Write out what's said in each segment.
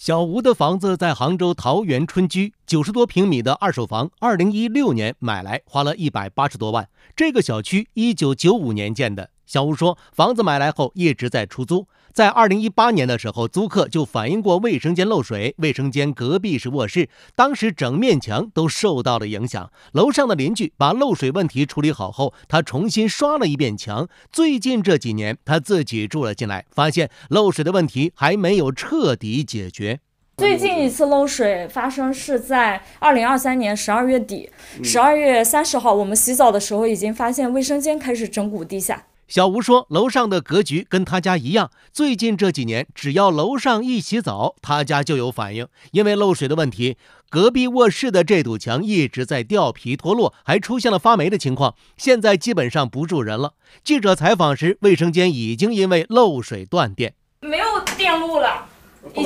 小吴的房子在杭州桃园春居，九十多平米的二手房，二零一六年买来，花了一百八十多万。这个小区一九九五年建的。小吴说，房子买来后一直在出租。在二零一八年的时候，租客就反映过卫生间漏水。卫生间隔壁是卧室，当时整面墙都受到了影响。楼上的邻居把漏水问题处理好后，他重新刷了一遍墙。最近这几年，他自己住了进来，发现漏水的问题还没有彻底解决。最近一次漏水发生是在二零二三年十二月底，十二月三十号，我们洗澡的时候已经发现卫生间开始整骨地下。小吴说：“楼上的格局跟他家一样，最近这几年，只要楼上一洗澡，他家就有反应。因为漏水的问题，隔壁卧室的这堵墙一直在掉皮脱落，还出现了发霉的情况。现在基本上不住人了。记者采访时，卫生间已经因为漏水断电，没有电路了，已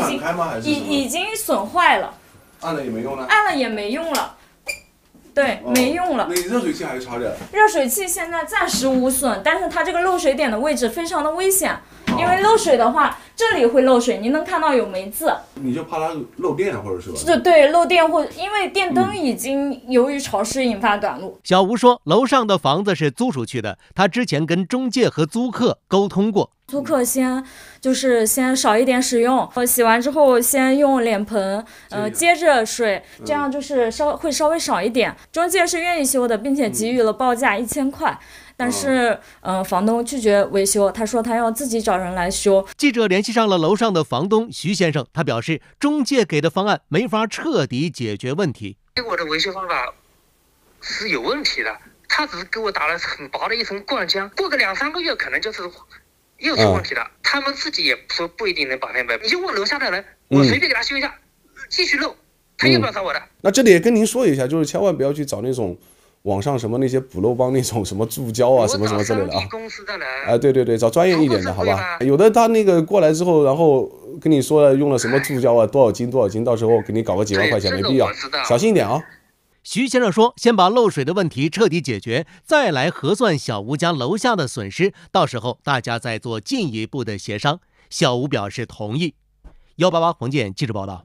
经已经损坏了，按了也没用了，按了也没用了。”对，没用了。那热水器还是热水器现在暂时无损，但是它这个漏水点的位置非常的危险，因为漏水的话。这里会漏水，您能看到有霉渍，你就怕它漏电，或者是吧？这对，漏电或因为电灯已经由于潮湿引发短路。小吴说，楼上的房子是租出去的，他之前跟中介和租客沟通过，租客先就是先少一点使用，呃，洗完之后先用脸盆呃接着水，这样就是稍会稍微少一点。中介是愿意修的，并且给予了报价一千块。但是，呃，房东拒绝维修，他说他要自己找人来修。记者联系上了楼上的房东徐先生，他表示中介给的方案没法彻底解决问题。给我的维修方法是有问题的，他只是给我打了很薄的一层灌浆，过个两三个月可能就是又出问题了。他们自己也说不一定能把那门，你就问楼下的人，我随便给他修一下，继续漏，他又要找我的。那这里也跟您说一下，就是千万不要去找那种。网上什么那些补漏帮那种什么注胶啊，什么什么之类的啊，哎，对对对，找专业一点的好吧？有的他那个过来之后，然后跟你说用了什么注胶啊，多少斤多少斤，到时候给你搞个几万块钱，没必要，小心一点啊。徐先生说：“先把漏水的问题彻底解决，再来核算小吴家楼下的损失，到时候大家再做进一步的协商。”小吴表示同意。幺八八黄建记者报道。